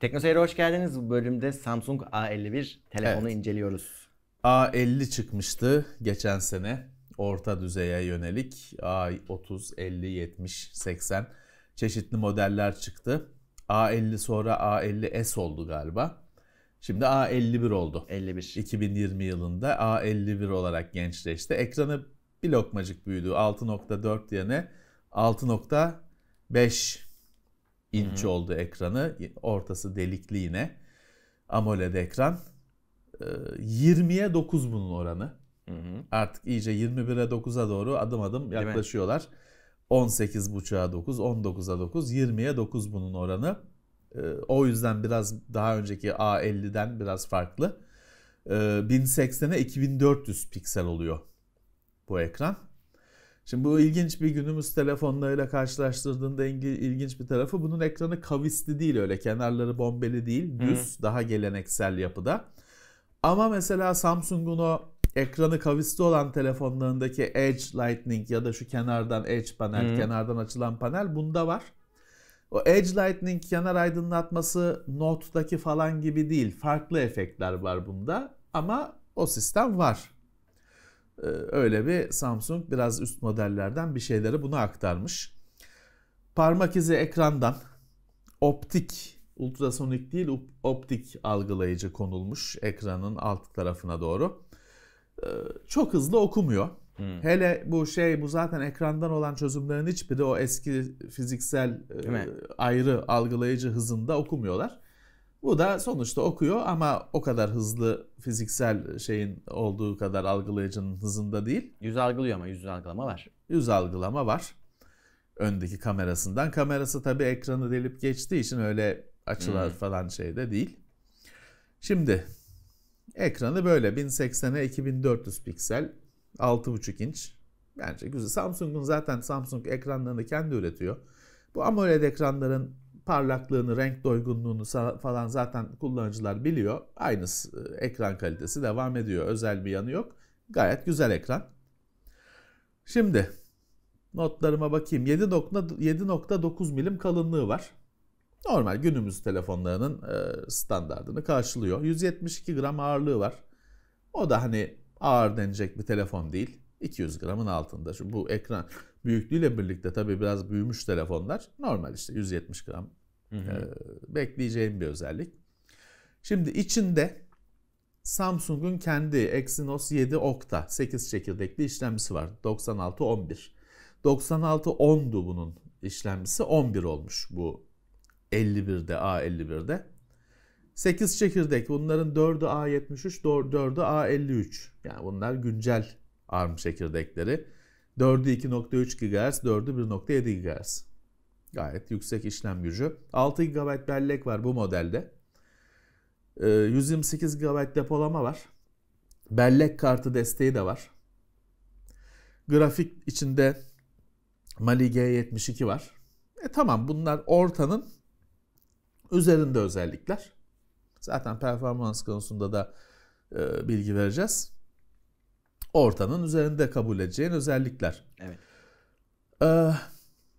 Teknoseyir'e hoş geldiniz. Bu bölümde Samsung A51 telefonu evet. inceliyoruz. A50 çıkmıştı geçen sene. Orta düzeye yönelik A30, 50, 70, 80 çeşitli modeller çıktı. A50 sonra A50S oldu galiba. Şimdi A51 oldu. 51. 2020 yılında A51 olarak gençleşti. Ekranı bir lokmacık büyüdü. 6.4 yerine 6.5 inç hı oldu ekranı. Ortası delikli yine. AMOLED ekran. 20'ye ee, 9 bunun oranı. hı Artık iyice 21'e 9'a doğru adım adım yaklaşıyorlar. 18.5'a 9, 19'a 9, 20'ye 9 bunun oranı. Ee, o yüzden biraz daha önceki A50'den biraz farklı. 1080'e ee, 2400 piksel oluyor bu ekran. Şimdi bu ilginç bir günümüz telefonlarıyla karşılaştırdığında ilginç bir tarafı bunun ekranı kavisli değil öyle kenarları bombeli değil düz Hı. daha geleneksel yapıda. Ama mesela Samsung'un o ekranı kavisli olan telefonlarındaki Edge Lightning ya da şu kenardan Edge panel, Hı. kenardan açılan panel bunda var. O Edge Lightning kenar aydınlatması Note'daki falan gibi değil. Farklı efektler var bunda ama o sistem var. Ee, öyle bir Samsung biraz üst modellerden bir şeyleri buna aktarmış. Parmak izi ekrandan optik, ultrasonik değil optik algılayıcı konulmuş ekranın alt tarafına doğru. Ee, çok hızlı okumuyor. Hmm. Hele bu şey bu zaten ekrandan olan çözümlerin hiçbiri o eski fiziksel e, ayrı algılayıcı hızında okumuyorlar. Bu da sonuçta okuyor ama o kadar hızlı fiziksel şeyin olduğu kadar algılayıcının hızında değil. Yüz algılıyor ama yüz algılama var. Yüz algılama var. Öndeki kamerasından. Kamerası tabii ekranı delip geçtiği için öyle açılar hmm. falan şeyde değil. Şimdi ekranı böyle 1080'e 2400 piksel 6,5 inç. Bence güzel. Samsung'un zaten Samsung ekranlarını kendi üretiyor. Bu AMOLED ekranların parlaklığını, renk doygunluğunu falan zaten kullanıcılar biliyor. Aynı e, ekran kalitesi devam ediyor. Özel bir yanı yok. Gayet güzel ekran. Şimdi notlarıma bakayım. 7.9 milim kalınlığı var. Normal günümüz telefonlarının e, standartını karşılıyor. 172 gram ağırlığı var. O da hani ağır denecek bir telefon değil. 200 gramın altında. Şu bu ekran büyüklüğüyle birlikte tabii biraz büyümüş telefonlar. Normal işte 170 gram hı hı. E, bekleyeceğim bir özellik. Şimdi içinde Samsung'un kendi Exynos 7 Octa 8 çekirdekli işlemcisi var. 9611. 9610'du bunun işlemcisi. 11 olmuş bu 51'de A51'de. 8 çekirdek bunların 4'ü A73, 4'ü A53. Yani bunlar güncel ARM çekirdekleri. 4'ü 2.3 GHz, 4'ü 1.7 GHz. Gayet yüksek işlem gücü. 6 GB bellek var bu modelde. 128 ee, GB depolama var. Bellek kartı desteği de var. Grafik içinde Mali G72 var. E tamam bunlar ortanın üzerinde özellikler. Zaten performans konusunda da e, bilgi vereceğiz ortanın üzerinde kabul edeceğin özellikler. Evet. Ee,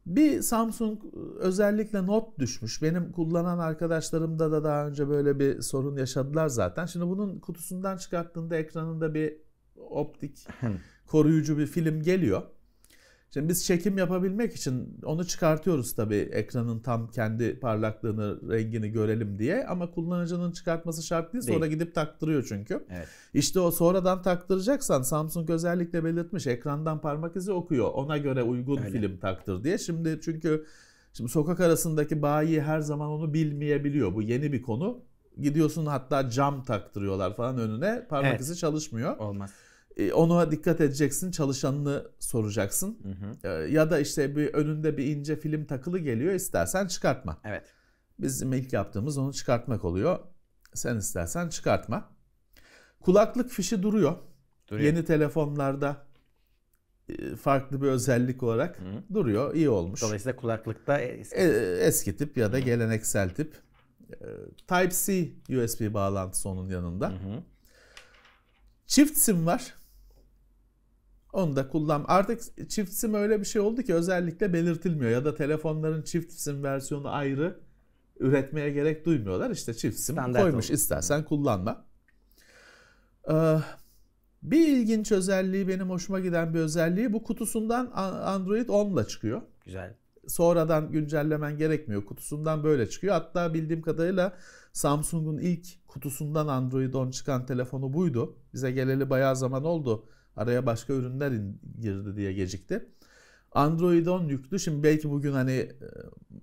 bir Samsung e, özellikle not düşmüş. Benim kullanan arkadaşlarımda da daha önce böyle bir sorun yaşadılar zaten. Şimdi bunun kutusundan çıkarttığında ekranında bir optik koruyucu bir film geliyor. Şimdi biz çekim yapabilmek için onu çıkartıyoruz tabii ekranın tam kendi parlaklığını, rengini görelim diye. Ama kullanıcının çıkartması şart değil. Sonra değil. gidip taktırıyor çünkü. Evet. İşte o sonradan taktıracaksan Samsung özellikle belirtmiş ekrandan parmak izi okuyor. Ona göre uygun Öyle. film taktır diye. Şimdi çünkü şimdi sokak arasındaki bayi her zaman onu bilmeyebiliyor. Bu yeni bir konu. Gidiyorsun hatta cam taktırıyorlar falan önüne. Parmak evet. izi çalışmıyor. Olmaz. E, ona dikkat edeceksin, çalışanını soracaksın. Hı hı. E, ya da işte bir önünde bir ince film takılı geliyor, istersen çıkartma. Evet. Bizim ilk yaptığımız onu çıkartmak oluyor. Sen istersen çıkartma. Kulaklık fişi duruyor. duruyor. Yeni telefonlarda e, farklı bir özellik olarak hı. duruyor. İyi olmuş. Dolayısıyla kulaklıkta eski, eski tip ya da hı. geleneksel tip. Type-C USB bağlantısı onun yanında. Hı hı. Çift sim var. Onu da kullan. Artık çift sim öyle bir şey oldu ki özellikle belirtilmiyor ya da telefonların çift sim versiyonu ayrı üretmeye gerek duymuyorlar. İşte çift sim Standart koymuş oldu. istersen kullanma. Ee, bir ilginç özelliği benim hoşuma giden bir özelliği bu kutusundan Android 10 ile çıkıyor. Güzel. Sonradan güncellemen gerekmiyor. Kutusundan böyle çıkıyor. Hatta bildiğim kadarıyla Samsung'un ilk kutusundan Android 10 çıkan telefonu buydu. Bize geleli bayağı zaman oldu. Araya başka ürünler girdi diye gecikti. Android 10 yüklü. Şimdi belki bugün hani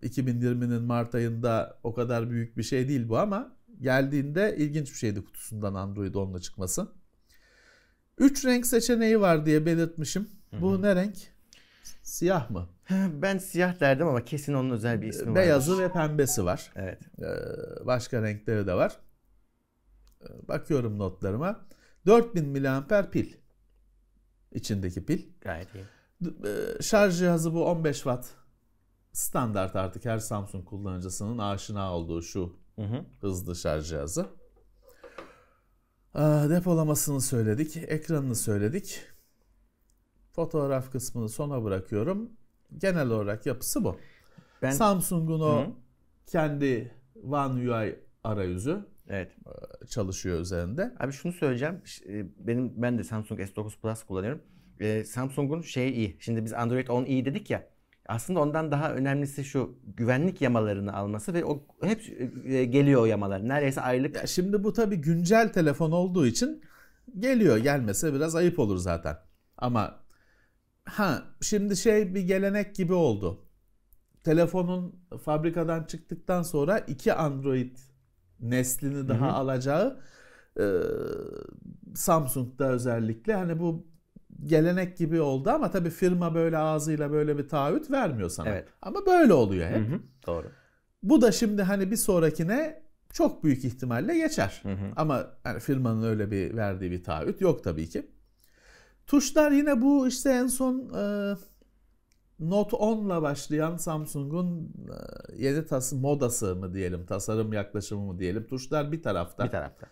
2020'nin e, Mart ayında o kadar büyük bir şey değil bu ama geldiğinde ilginç bir şeydi kutusundan Android 10'la çıkması. 3 renk seçeneği var diye belirtmişim. Hı-hı. Bu ne renk? Siyah mı? Ben siyah derdim ama kesin onun özel bir ismi var. Beyazı varmış. ve pembesi var. Evet. Ee, başka renkleri de var. Ee, bakıyorum notlarıma. 4000 mAh pil içindeki pil. Gayet iyi. E, şarj cihazı bu 15 watt standart artık her Samsung kullanıcısının aşina olduğu şu hı hı. hızlı şarj cihazı. Ee, depolamasını söyledik, ekranını söyledik. Fotoğraf kısmını sona bırakıyorum. Genel olarak yapısı bu. Ben... Samsung'un o hı. kendi One UI arayüzü evet. çalışıyor üzerinde. Abi şunu söyleyeceğim. Benim ben de Samsung S9 Plus kullanıyorum. Samsung'un şeyi iyi. Şimdi biz Android 10 iyi dedik ya. Aslında ondan daha önemlisi şu güvenlik yamalarını alması ve o hep geliyor o yamalar. Neredeyse aylık. Ya şimdi bu tabii güncel telefon olduğu için geliyor. Gelmese biraz ayıp olur zaten. Ama ha şimdi şey bir gelenek gibi oldu. Telefonun fabrikadan çıktıktan sonra iki Android neslini daha Hı-hı. alacağı e, Samsung'da özellikle hani bu gelenek gibi oldu ama tabii firma böyle ağzıyla böyle bir taahhüt vermiyor sana. Evet. Ama böyle oluyor hep. Hı hı, doğru. Bu da şimdi hani bir sonrakine çok büyük ihtimalle geçer. Hı hı. Ama hani firmanın öyle bir verdiği bir taahhüt yok tabii ki. Tuşlar yine bu işte en son e, Note ile başlayan Samsung'un e, yeni tas modası mı diyelim, tasarım yaklaşımı mı diyelim. Tuşlar bir tarafta. Bir tarafta.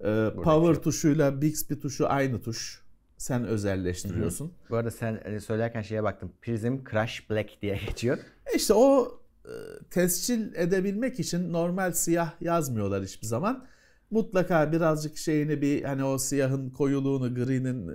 Ee, Buradaki. power şey tuşuyla Bixby tuşu aynı tuş. Sen özelleştiriyorsun. Hı hı. Bu arada sen e, söylerken şeye baktım. Prism Crush Black diye geçiyor. E işte o tescil edebilmek için normal siyah yazmıyorlar hiçbir zaman. Mutlaka birazcık şeyini bir hani o siyahın koyuluğunu, gri'nin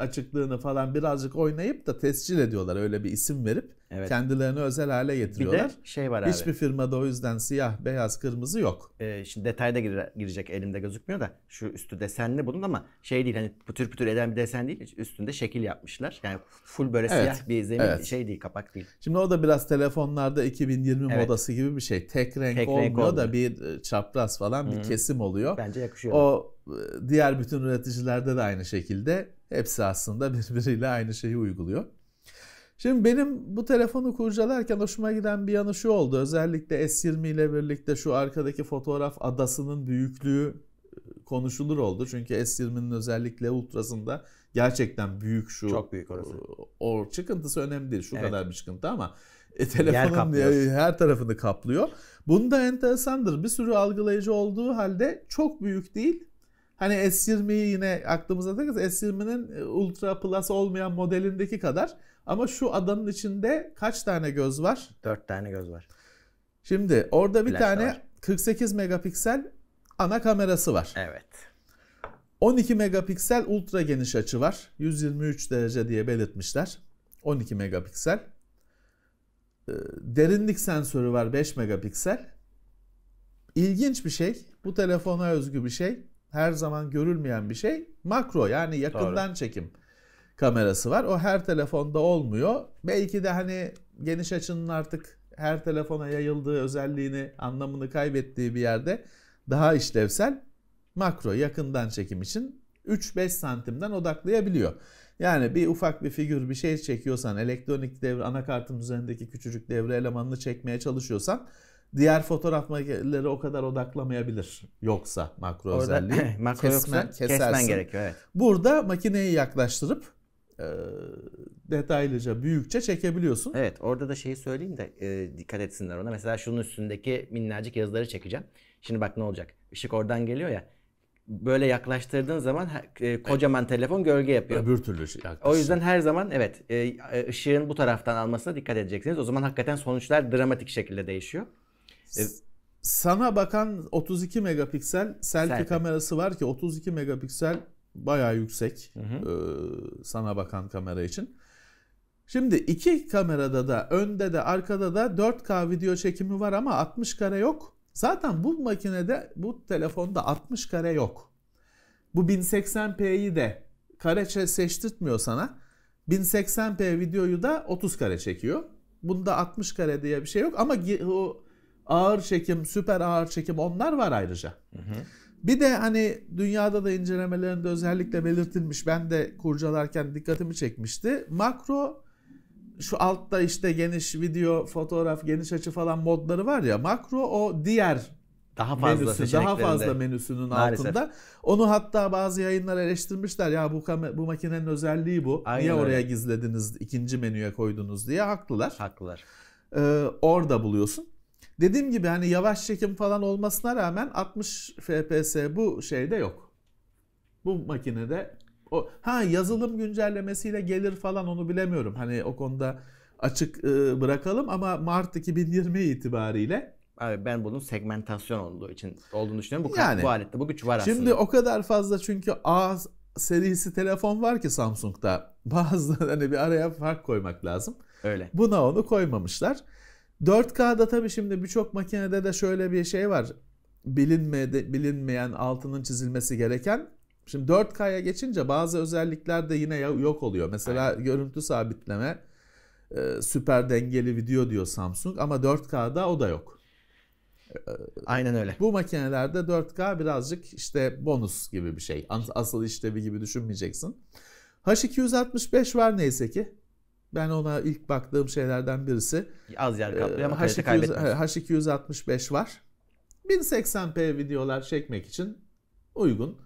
açıklığını falan birazcık oynayıp da tescil ediyorlar öyle bir isim verip. Evet. Kendilerini özel hale getiriyorlar. Bir de şey var abi. Hiçbir firmada o yüzden siyah, beyaz, kırmızı yok. Ee, şimdi detayda gire, girecek elimde gözükmüyor da şu üstü desenli bunun ama şey değil hani pütür pütür eden bir desen değil. Üstünde şekil yapmışlar. Yani full böyle evet. siyah bir zemin evet. şey değil, kapak değil. Şimdi o da biraz telefonlarda 2020 evet. modası gibi bir şey. Tek renk Tek olmuyor renk olmuyor. da bir e, çapraz falan Hı-hı. bir kesim oluyor. Bence yakışıyor. O e, diğer bütün üreticilerde de aynı şekilde hepsi aslında birbiriyle aynı şeyi uyguluyor. Şimdi benim bu telefonu kurcalarken hoşuma giden bir yanı şu oldu. Özellikle S20 ile birlikte şu arkadaki fotoğraf adasının büyüklüğü e, konuşulur oldu. Çünkü S20'nin özellikle ultrasında gerçekten büyük şu. Çok büyük orası. O, o çıkıntısı önemli değil. Şu evet. kadar bir çıkıntı ama e, telefonun her tarafını kaplıyor. Bunda enteresandır. Bir sürü algılayıcı olduğu halde çok büyük değil. Hani S20'yi yine aklımıza takarız. S20'nin e, Ultra Plus olmayan modelindeki kadar ama şu adanın içinde kaç tane göz var? 4 tane göz var. Şimdi orada bir Flash tane var. 48 megapiksel ana kamerası var. Evet. 12 megapiksel ultra geniş açı var. 123 derece diye belirtmişler. 12 megapiksel. Ee, derinlik sensörü var 5 megapiksel. İlginç bir şey. Bu telefona özgü bir şey. Her zaman görülmeyen bir şey. Makro yani yakından Doğru. çekim kamerası var. O her telefonda olmuyor. Belki de hani geniş açının artık her telefona yayıldığı özelliğini, anlamını kaybettiği bir yerde daha işlevsel makro yakından çekim için 3-5 santimden odaklayabiliyor. Yani bir ufak bir figür bir şey çekiyorsan, elektronik devre anakartın üzerindeki küçücük devre elemanını çekmeye çalışıyorsan diğer fotoğraf makineleri o kadar odaklamayabilir. Yoksa makro Orada, özelliği makro kesmen, yoksa kesmen gerekiyor. Evet. Burada makineyi yaklaştırıp e, detaylıca büyükçe çekebiliyorsun. Evet orada da şeyi söyleyeyim de e, dikkat etsinler ona. Mesela şunun üstündeki minnacık yazıları çekeceğim. Şimdi bak ne olacak. Işık oradan geliyor ya böyle yaklaştırdığın zaman e, kocaman evet. telefon gölge yapıyor. Öbür türlü yaklaşıyor. O yüzden her zaman evet e, e, ışığın bu taraftan almasına dikkat edeceksiniz. O zaman hakikaten sonuçlar dramatik şekilde değişiyor. E, sana bakan 32 megapiksel selfie, selfie kamerası var ki 32 megapiksel Bayağı yüksek hı hı. E, sana bakan kamera için. Şimdi iki kamerada da önde de arkada da 4K video çekimi var ama 60 kare yok. Zaten bu makinede bu telefonda 60 kare yok. Bu 1080p'yi de kare seçtirtmiyor sana. 1080p videoyu da 30 kare çekiyor. Bunda 60 kare diye bir şey yok ama o ağır çekim, süper ağır çekim onlar var ayrıca. Hı hı. Bir de hani dünyada da incelemelerinde özellikle belirtilmiş. Ben de kurcalarken dikkatimi çekmişti. Makro şu altta işte geniş video, fotoğraf, geniş açı falan modları var ya. Makro o diğer daha fazla menüsü, daha fazla menüsünün Maalesef. altında. Onu hatta bazı yayınlar eleştirmişler. Ya bu bu makinenin özelliği bu. Aynen Niye öyle. oraya gizlediniz, ikinci menüye koydunuz diye haklılar. Haklılar. Ee, orada buluyorsun. Dediğim gibi hani yavaş çekim falan olmasına rağmen 60 FPS bu şeyde yok. Bu makinede o ha yazılım güncellemesiyle gelir falan onu bilemiyorum. Hani o konuda açık e, bırakalım ama Mart 2020 itibariyle Abi ben bunun segmentasyon olduğu için olduğunu düşünüyorum. Bu yani, bu alette bu güç var aslında. Şimdi o kadar fazla çünkü A serisi telefon var ki Samsung'da. Bazı hani bir araya fark koymak lazım. Öyle. Buna onu koymamışlar. 4K'da tabii şimdi birçok makinede de şöyle bir şey var. Bilinmedi, bilinmeyen altının çizilmesi gereken. Şimdi 4K'ya geçince bazı özellikler de yine yok oluyor. Mesela Aynen. görüntü sabitleme, e, süper dengeli video diyor Samsung ama 4K'da o da yok. Aynen öyle. Bu makinelerde 4K birazcık işte bonus gibi bir şey. Asıl işlevi gibi düşünmeyeceksin. H265 var neyse ki. Ben ona ilk baktığım şeylerden birisi. Az yer kaplıyor ee, ama kalite kaybetmez. H265 var. 1080p videolar çekmek için uygun.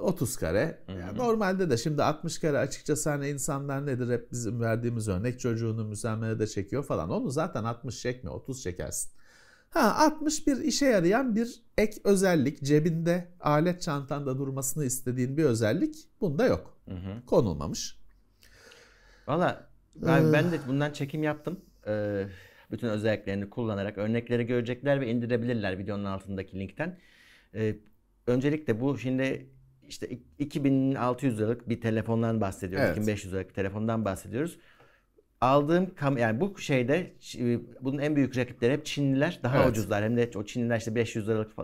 30 ee, kare. Yani Normalde de şimdi 60 kare açıkçası hani insanlar nedir hep bizim verdiğimiz örnek çocuğunu müsamerede çekiyor falan. Onu zaten 60 çekme 30 çekersin. Ha 60 bir işe yarayan bir ek özellik cebinde alet çantanda durmasını istediğin bir özellik bunda yok. Hı hı. Konulmamış. Valla ben, ben de bundan çekim yaptım. Ee, bütün özelliklerini kullanarak örnekleri görecekler ve indirebilirler videonun altındaki linkten. Ee, öncelikle bu şimdi işte 2600 liralık bir telefondan bahsediyoruz. Evet. 2500 liralık bir telefondan bahsediyoruz. Aldığım kam yani bu şeyde e, bunun en büyük rakipleri hep Çinliler. Daha evet. ucuzlar. Hem de o Çinliler işte 500 liralık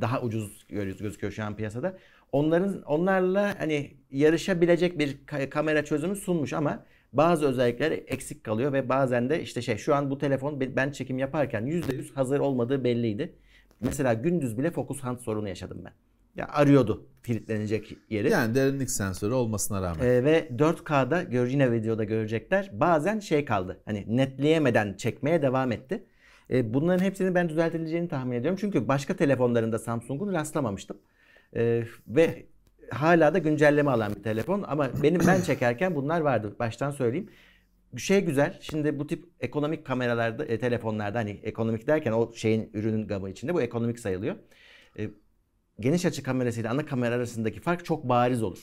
daha ucuz gözüküyor şu an piyasada. Onların onlarla hani yarışabilecek bir kamera çözümü sunmuş ama bazı özellikler eksik kalıyor ve bazen de işte şey şu an bu telefon ben çekim yaparken %100 hazır olmadığı belliydi. Mesela gündüz bile fokus hunt sorunu yaşadım ben. Ya arıyordu kilitlenecek yeri. Yani derinlik sensörü olmasına rağmen. Ee, ve 4K'da gör, yine videoda görecekler. Bazen şey kaldı. Hani netleyemeden çekmeye devam etti. E, bunların hepsini ben düzeltileceğini tahmin ediyorum. Çünkü başka telefonlarında Samsung'un rastlamamıştım. E, ve hala da güncelleme alan bir telefon ama benim ben çekerken bunlar vardı. Baştan söyleyeyim. Şey güzel. Şimdi bu tip ekonomik kameralarda, e, telefonlarda hani ekonomik derken o şeyin ürünün gamı içinde bu ekonomik sayılıyor. E, geniş açı kamerasıyla ana kamera arasındaki fark çok bariz olur.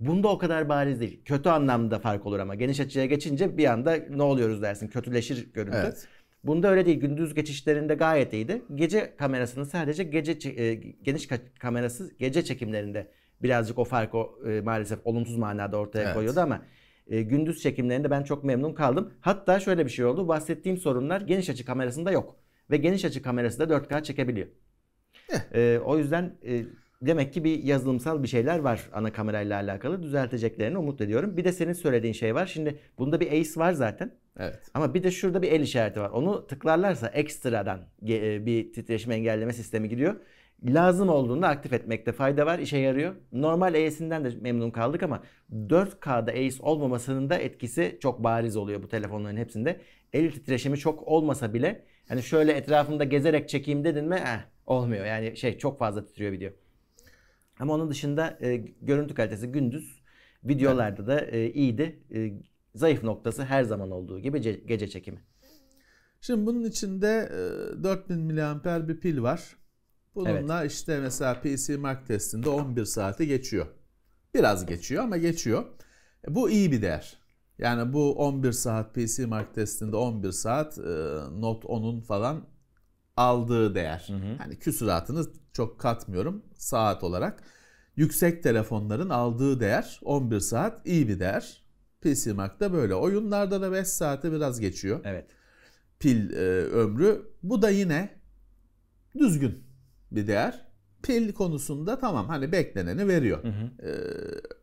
Bunda o kadar bariz değil. Kötü anlamda fark olur ama geniş açıya geçince bir anda ne oluyoruz dersin. Kötüleşir görüntü. Evet. Bunda öyle değil. Gündüz geçişlerinde gayet iyiydi. Gece kamerasının sadece gece e, geniş kamerası gece çekimlerinde birazcık o fark, e, maalesef olumsuz manada ortaya evet. koyuyordu ama e, gündüz çekimlerinde ben çok memnun kaldım. Hatta şöyle bir şey oldu. Bahsettiğim sorunlar geniş açı kamerasında yok. Ve geniş açı kamerası da 4K çekebiliyor. Eh. e, o yüzden e, demek ki bir yazılımsal bir şeyler var ana kamerayla alakalı. Düzelteceklerini umut ediyorum. Bir de senin söylediğin şey var. Şimdi bunda bir ACE var zaten. Evet. Ama bir de şurada bir el işareti var. Onu tıklarlarsa ekstradan e, bir titreşim engelleme sistemi gidiyor. Lazım olduğunda aktif etmekte fayda var. işe yarıyor. Normal AES'inden de memnun kaldık ama 4K'da AES olmamasının da etkisi çok bariz oluyor bu telefonların hepsinde. El titreşimi çok olmasa bile hani şöyle etrafımda gezerek çekeyim dedin mi eh, olmuyor. Yani şey çok fazla titriyor video. Ama onun dışında e, görüntü kalitesi gündüz videolarda da e, iyiydi. E, Zayıf noktası her zaman olduğu gibi gece çekimi. Şimdi bunun içinde 4000 e, miliamper bir pil var. Bununla evet. işte mesela PC Mark testinde 11 saati geçiyor. Biraz geçiyor ama geçiyor. E, bu iyi bir değer. Yani bu 11 saat PC Mark testinde 11 saat e, Note 10'un falan aldığı değer. Hı hı. Yani küsuratını çok katmıyorum saat olarak. Yüksek telefonların aldığı değer 11 saat iyi bir değer. PC Mark'ta böyle. Oyunlarda da 5 saate biraz geçiyor. Evet. Pil e, ömrü. Bu da yine düzgün bir değer. Pil konusunda tamam hani bekleneni veriyor. Hı hı.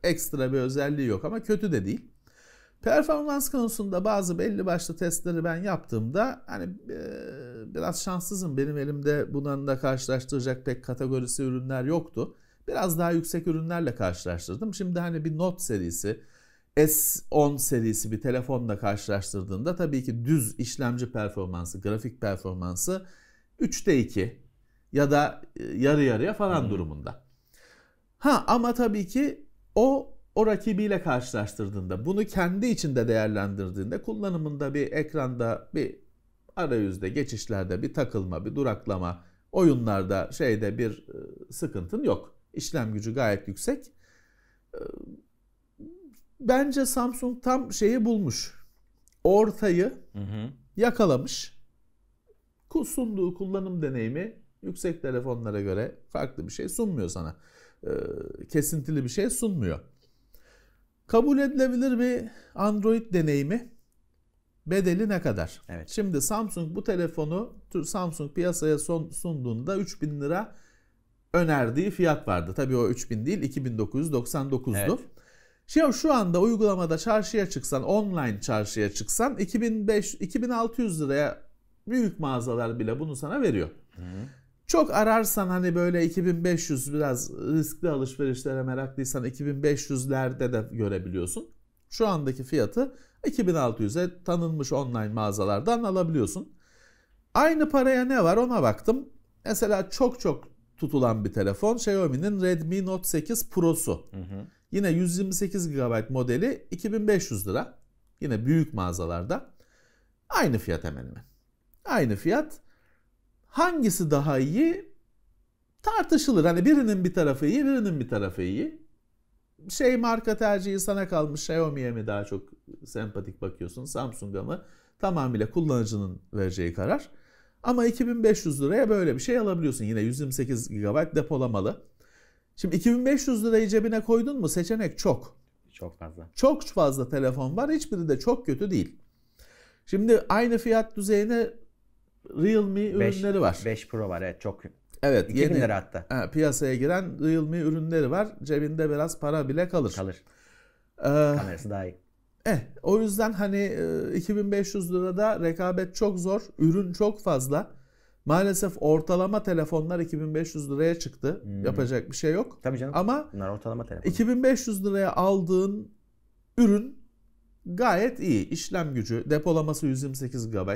Ee, ekstra bir özelliği yok ama kötü de değil. Performans konusunda bazı belli başlı testleri ben yaptığımda hani e, biraz şanssızım. Benim elimde bununla karşılaştıracak pek kategorisi ürünler yoktu. Biraz daha yüksek ürünlerle karşılaştırdım. Şimdi hani bir Note serisi S10 serisi bir telefonla karşılaştırdığında tabii ki düz işlemci performansı, grafik performansı 3'te 2 ya da e, yarı yarıya falan durumunda. Ha ama tabii ki o o rakibiyle karşılaştırdığında, bunu kendi içinde değerlendirdiğinde kullanımında bir ekranda bir arayüzde, geçişlerde bir takılma, bir duraklama, oyunlarda şeyde bir e, sıkıntın yok. İşlem gücü gayet yüksek bence Samsung tam şeyi bulmuş. Ortayı hı hı. yakalamış. Sunduğu kullanım deneyimi yüksek telefonlara göre farklı bir şey sunmuyor sana. Ee, kesintili bir şey sunmuyor. Kabul edilebilir bir Android deneyimi bedeli ne kadar? Evet. Şimdi Samsung bu telefonu Samsung piyasaya son, sunduğunda 3000 lira önerdiği fiyat vardı. Tabii o 3000 değil 2999'du. Evet. Şimdi şu anda uygulamada çarşıya çıksan, online çarşıya çıksan 25 2600 liraya büyük mağazalar bile bunu sana veriyor. Hı. Çok ararsan hani böyle 2500 biraz riskli alışverişlere meraklıysan 2500'lerde de görebiliyorsun. Şu andaki fiyatı 2600'e tanınmış online mağazalardan alabiliyorsun. Aynı paraya ne var ona baktım. Mesela çok çok tutulan bir telefon Xiaomi'nin Redmi Note 8 Pro'su. Hı hı. Yine 128 GB modeli 2500 lira. Yine büyük mağazalarda. Aynı fiyat hemen hemen. Aynı fiyat. Hangisi daha iyi tartışılır. Hani birinin bir tarafı iyi, birinin bir tarafı iyi. Şey marka tercihi sana kalmış. Xiaomi'ye mi daha çok sempatik bakıyorsun, Samsung'a mı? Tamamıyla kullanıcının vereceği karar. Ama 2500 liraya böyle bir şey alabiliyorsun. Yine 128 GB depolamalı. Şimdi 2500 lirayı cebine koydun mu seçenek çok. Çok fazla. Çok fazla telefon var. Hiçbiri de çok kötü değil. Şimdi aynı fiyat düzeyine Realme beş, ürünleri var. 5 Pro var evet çok. Evet. 2000 yeni, lira hatta. He, piyasaya giren Realme ürünleri var. Cebinde biraz para bile kalır. Kalır. Ee, Kamerası daha iyi. Eh, o yüzden hani 2500 e, lirada rekabet çok zor. Ürün çok fazla. Maalesef ortalama telefonlar 2500 liraya çıktı. Hmm. Yapacak bir şey yok. Tabii canım. Ama bunlar ortalama telefon. 2500 liraya aldığın ürün gayet iyi. İşlem gücü, depolaması 128 GB,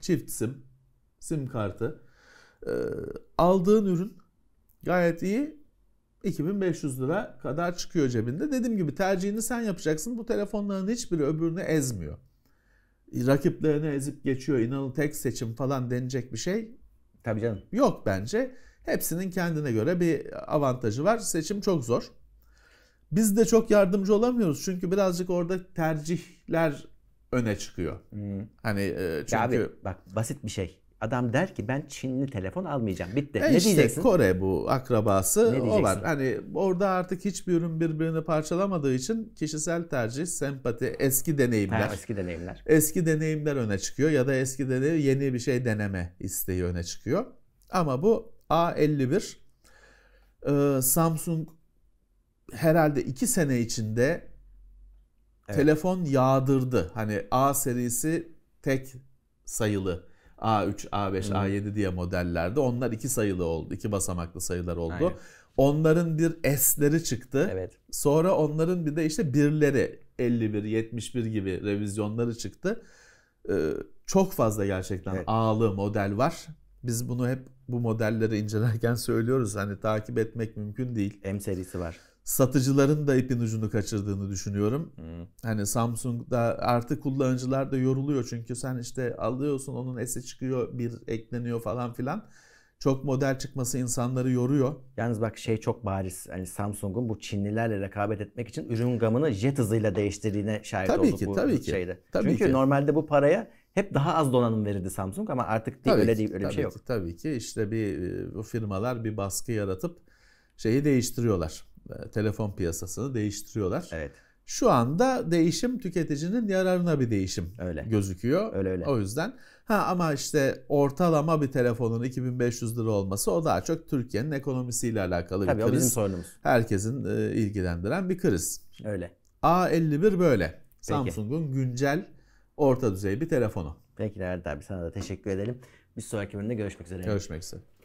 çift sim, sim kartı. E, aldığın ürün gayet iyi. 2500 lira kadar çıkıyor cebinde. Dediğim gibi tercihini sen yapacaksın. Bu telefonların hiçbiri öbürünü ezmiyor. Rakiplerini ezip geçiyor. İnanın tek seçim falan denecek bir şey Tabii canım. Yok bence. Hepsinin kendine göre bir avantajı var. Seçim çok zor. Biz de çok yardımcı olamıyoruz çünkü birazcık orada tercihler öne çıkıyor. Hmm. Hani çünkü... E, ya abi, bak basit bir şey. Adam der ki ben Çinli telefon almayacağım. Bitti. E ne işte diyeceksin? Kore bu akrabası ne o var. Hani orada artık hiçbir ürün birbirini parçalamadığı için kişisel tercih, sempati, eski deneyimler. Ha, eski deneyimler. Eski deneyimler öne çıkıyor ya da eski deneyim yeni bir şey deneme isteği öne çıkıyor. Ama bu A51 ee, Samsung herhalde 2 sene içinde evet. telefon yağdırdı. Hani A serisi tek sayılı A3, A5, hmm. A7 diye modellerde onlar iki sayılı oldu. iki basamaklı sayılar oldu. Aynen. Onların bir S'leri çıktı. Evet. Sonra onların bir de işte birleri 51, 71 gibi revizyonları çıktı. Ee, çok fazla gerçekten evet. A'lı model var. Biz bunu hep bu modelleri incelerken söylüyoruz. Hani takip etmek mümkün değil. M serisi var satıcıların da ipin ucunu kaçırdığını düşünüyorum. Hmm. Hani Samsung'da artık kullanıcılar da yoruluyor çünkü sen işte alıyorsun onun S'i çıkıyor bir ekleniyor falan filan. Çok model çıkması insanları yoruyor. Yalnız bak şey çok bariz. Hani Samsung'un bu Çinlilerle rekabet etmek için ürün gamını jet hızıyla değiştirdiğine şahit tabii olduk ki, bu tabii ki. şeyde. Tabii Çünkü ki. normalde bu paraya hep daha az donanım verirdi Samsung ama artık değil, tabii öyle ki, değil öyle tabii bir şey yok. tabii ki işte bir e, bu firmalar bir baskı yaratıp şeyi değiştiriyorlar. E, telefon piyasasını değiştiriyorlar. Evet. Şu anda değişim tüketicinin yararına bir değişim öyle. gözüküyor. Öyle öyle. O yüzden ha ama işte ortalama bir telefonun 2500 lira olması o daha çok Türkiye'nin ekonomisiyle alakalı Tabii bir kriz. Tabii bizim sorunumuz. Herkesin e, ilgilendiren bir kriz. Öyle. A51 böyle. Samsung'un güncel orta düzey bir telefonu. Peki Nerede abi sana da teşekkür edelim. Bir sonraki bölümde görüşmek üzere. Görüşmek üzere.